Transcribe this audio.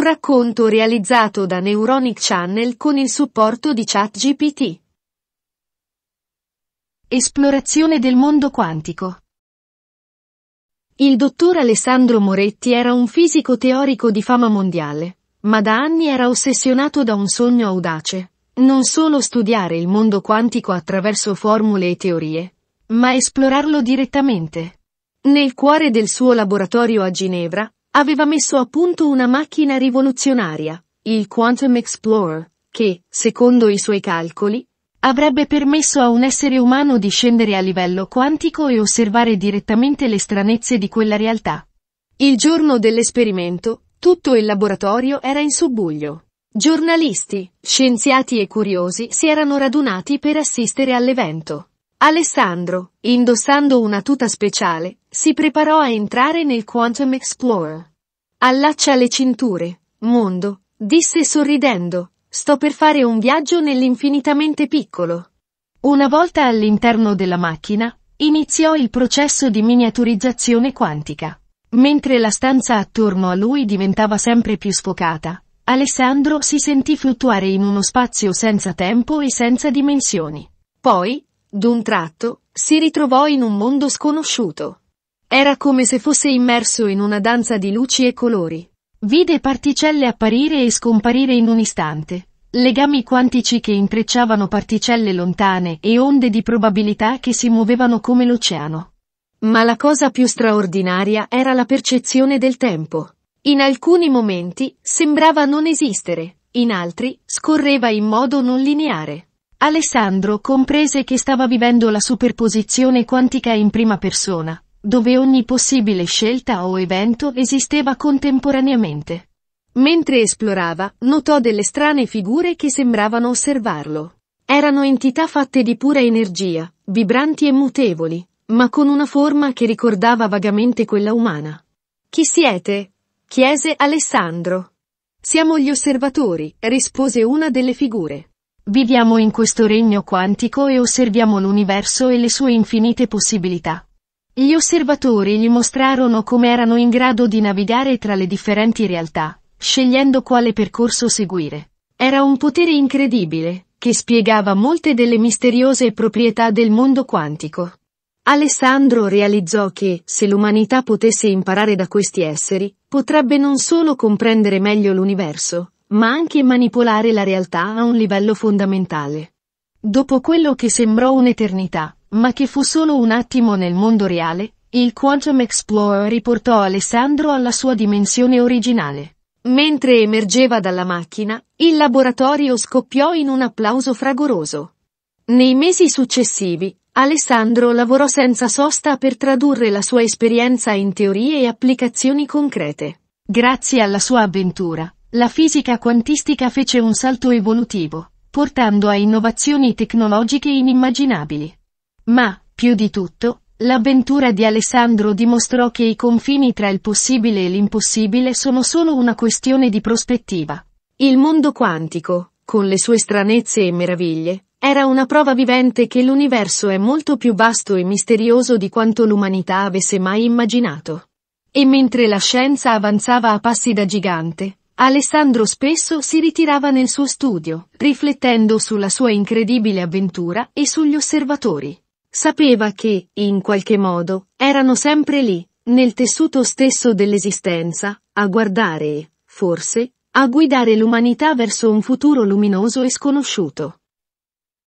un racconto realizzato da Neuronic Channel con il supporto di ChatGPT. Esplorazione del mondo quantico. Il dottor Alessandro Moretti era un fisico teorico di fama mondiale, ma da anni era ossessionato da un sogno audace, non solo studiare il mondo quantico attraverso formule e teorie, ma esplorarlo direttamente. Nel cuore del suo laboratorio a Ginevra, aveva messo a punto una macchina rivoluzionaria, il Quantum Explorer, che, secondo i suoi calcoli, avrebbe permesso a un essere umano di scendere a livello quantico e osservare direttamente le stranezze di quella realtà. Il giorno dell'esperimento, tutto il laboratorio era in subbuglio. Giornalisti, scienziati e curiosi si erano radunati per assistere all'evento. Alessandro, indossando una tuta speciale, si preparò a entrare nel Quantum Explorer. Allaccia le cinture, mondo, disse sorridendo, sto per fare un viaggio nell'infinitamente piccolo. Una volta all'interno della macchina, iniziò il processo di miniaturizzazione quantica. Mentre la stanza attorno a lui diventava sempre più sfocata, Alessandro si sentì fluttuare in uno spazio senza tempo e senza dimensioni. Poi, D'un tratto, si ritrovò in un mondo sconosciuto. Era come se fosse immerso in una danza di luci e colori. Vide particelle apparire e scomparire in un istante, legami quantici che intrecciavano particelle lontane e onde di probabilità che si muovevano come l'oceano. Ma la cosa più straordinaria era la percezione del tempo. In alcuni momenti sembrava non esistere, in altri scorreva in modo non lineare. Alessandro comprese che stava vivendo la superposizione quantica in prima persona, dove ogni possibile scelta o evento esisteva contemporaneamente. Mentre esplorava, notò delle strane figure che sembravano osservarlo. Erano entità fatte di pura energia, vibranti e mutevoli, ma con una forma che ricordava vagamente quella umana. Chi siete? chiese Alessandro. Siamo gli osservatori, rispose una delle figure. Viviamo in questo regno quantico e osserviamo l'universo e le sue infinite possibilità. Gli osservatori gli mostrarono come erano in grado di navigare tra le differenti realtà, scegliendo quale percorso seguire. Era un potere incredibile, che spiegava molte delle misteriose proprietà del mondo quantico. Alessandro realizzò che, se l'umanità potesse imparare da questi esseri, potrebbe non solo comprendere meglio l'universo, ma anche manipolare la realtà a un livello fondamentale. Dopo quello che sembrò un'eternità, ma che fu solo un attimo nel mondo reale, il Quantum Explorer riportò Alessandro alla sua dimensione originale. Mentre emergeva dalla macchina, il laboratorio scoppiò in un applauso fragoroso. Nei mesi successivi, Alessandro lavorò senza sosta per tradurre la sua esperienza in teorie e applicazioni concrete. Grazie alla sua avventura, la fisica quantistica fece un salto evolutivo, portando a innovazioni tecnologiche inimmaginabili. Ma, più di tutto, l'avventura di Alessandro dimostrò che i confini tra il possibile e l'impossibile sono solo una questione di prospettiva. Il mondo quantico, con le sue stranezze e meraviglie, era una prova vivente che l'universo è molto più vasto e misterioso di quanto l'umanità avesse mai immaginato. E mentre la scienza avanzava a passi da gigante, Alessandro spesso si ritirava nel suo studio, riflettendo sulla sua incredibile avventura e sugli osservatori. Sapeva che, in qualche modo, erano sempre lì, nel tessuto stesso dell'esistenza, a guardare e, forse, a guidare l'umanità verso un futuro luminoso e sconosciuto.